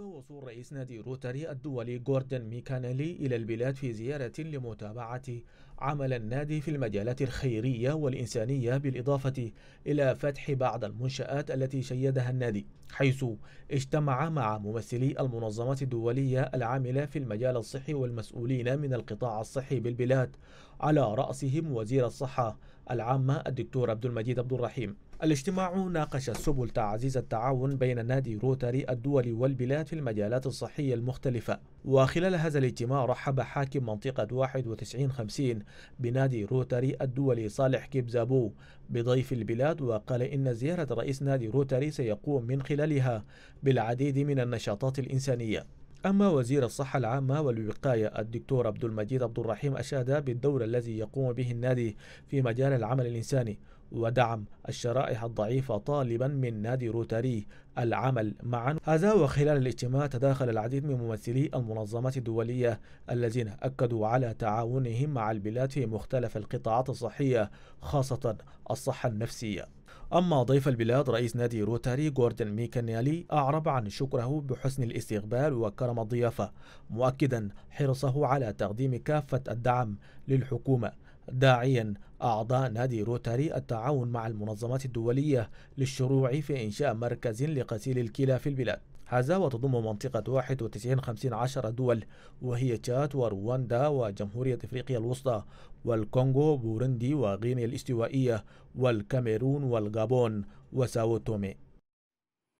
وصول رئيس نادي روتاري الدولي جوردن ميكانيلي إلى البلاد في زيارة لمتابعة عمل النادي في المجالات الخيرية والإنسانية بالإضافة إلى فتح بعض المنشآت التي شيدها النادي حيث اجتمع مع ممثلي المنظمات الدولية العاملة في المجال الصحي والمسؤولين من القطاع الصحي بالبلاد على رأسهم وزير الصحة العامة الدكتور عبد المجيد عبد الرحيم الاجتماع ناقش سبل تعزيز التعاون بين نادي روتري الدولي والبلاد في المجالات الصحية المختلفة وخلال هذا الاجتماع رحب حاكم منطقة 9150 بنادي روتري الدولي صالح كيبزابو بضيف البلاد وقال إن زيارة رئيس نادي روتري سيقوم من خلالها بالعديد من النشاطات الإنسانية أما وزير الصحة العامة والوقاية الدكتور عبد المجيد عبد الرحيم أشاد بالدور الذي يقوم به النادي في مجال العمل الإنساني ودعم الشرائح الضعيفة طالبا من نادي روتاري العمل معا هذا وخلال الاجتماع تداخل العديد من ممثلي المنظمات الدولية الذين أكدوا على تعاونهم مع البلاد في مختلف القطاعات الصحية خاصة الصحة النفسية أما ضيف البلاد رئيس نادي روتاري جوردن ميكانيالي أعرب عن شكره بحسن الاستقبال وكرم الضيافة مؤكدا حرصه على تقديم كافة الدعم للحكومة داعيا أعضاء نادي روتاري التعاون مع المنظمات الدولية للشروع في إنشاء مركز لغسيل الكلى في البلاد هذا وتضم منطقة 91 50 عشر دول وهي تشاد ورواندا وجمهورية إفريقيا الوسطى والكونغو بورندي وغينيا الاستوائية والكاميرون والغابون وساو تومي